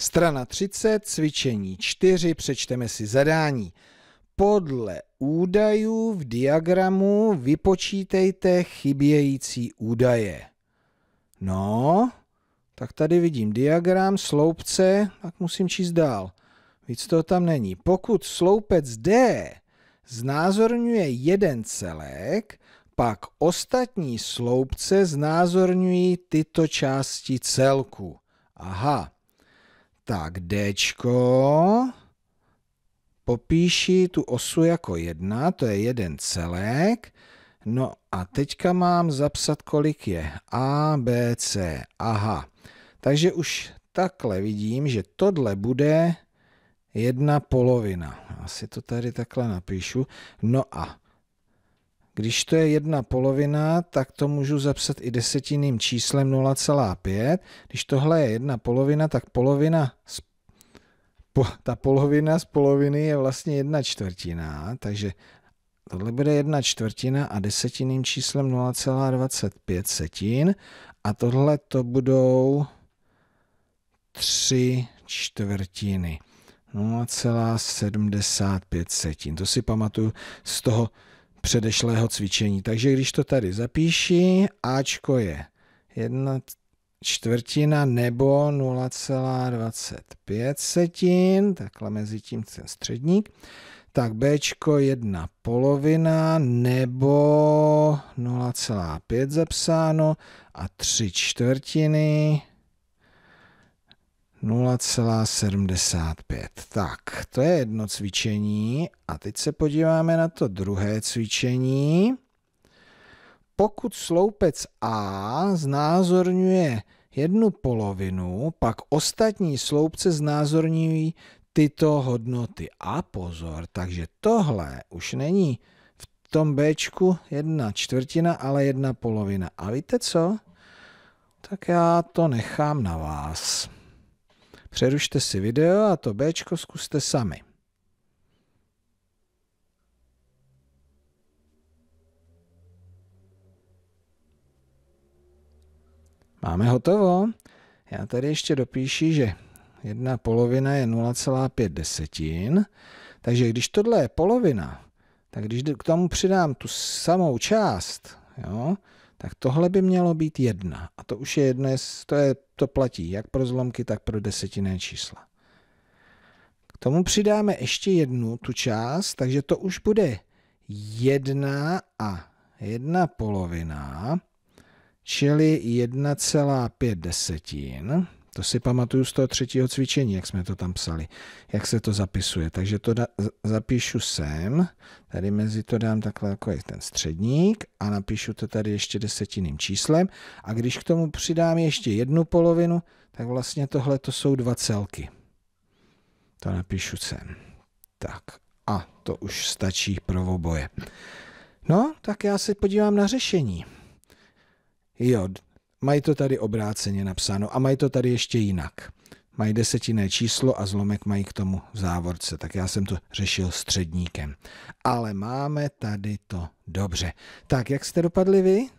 Strana 30, cvičení 4, přečteme si zadání. Podle údajů v diagramu vypočítejte chybějící údaje. No, tak tady vidím diagram sloupce, tak musím číst dál. Víc toho tam není. Pokud sloupec D znázorňuje jeden celek, pak ostatní sloupce znázorňují tyto části celku. Aha. Tak, D, popíši tu osu jako jedna, to je jeden celek. No a teďka mám zapsat, kolik je A, B, C. Aha, takže už takhle vidím, že tohle bude jedna polovina. Asi to tady takhle napíšu. No a když to je jedna polovina, tak to můžu zapsat i desetinným číslem 0,5. Když tohle je jedna polovina, tak polovina z, po, ta polovina z poloviny je vlastně jedna čtvrtina, takže tohle bude jedna čtvrtina a desetinným číslem 0,25 setin a tohle to budou tři čtvrtiny. 0,75 setin. To si pamatuju z toho předešlého cvičení. Takže když to tady zapíši, Ačko je jedna čtvrtina nebo 0,25 setin, takhle mezi tím ten středník, tak Bčko jedna polovina nebo 0,5 zapsáno a tři čtvrtiny 0,75. Tak, to je jedno cvičení a teď se podíváme na to druhé cvičení. Pokud sloupec A znázorňuje jednu polovinu, pak ostatní sloupce znázorňují tyto hodnoty. A pozor, takže tohle už není v tom B jedna čtvrtina, ale jedna polovina. A víte co? Tak já to nechám na vás. Přerušte si video a to B zkuste sami. Máme hotovo. Já tady ještě dopíši, že jedna polovina je 0,5 desetin. Takže když tohle je polovina, tak když k tomu přidám tu samou část, jo, tak tohle by mělo být jedna. A to už je jedno, to, je, to platí jak pro zlomky, tak pro desetinné čísla. K tomu přidáme ještě jednu tu část, takže to už bude jedna a jedna polovina, čili 1,5 desetin. To si pamatuju z toho třetího cvičení, jak jsme to tam psali, jak se to zapisuje. Takže to da, zapíšu sem, tady mezi to dám takhle jako je ten středník a napíšu to tady ještě desetinným číslem. A když k tomu přidám ještě jednu polovinu, tak vlastně tohle to jsou dva celky. To napíšu sem. Tak a to už stačí pro oboje. No, tak já se podívám na řešení. Jo, Mají to tady obráceně napsáno a mají to tady ještě jinak. Mají desetinné číslo a zlomek mají k tomu v závorce, tak já jsem to řešil středníkem. Ale máme tady to dobře. Tak, jak jste dopadli vy?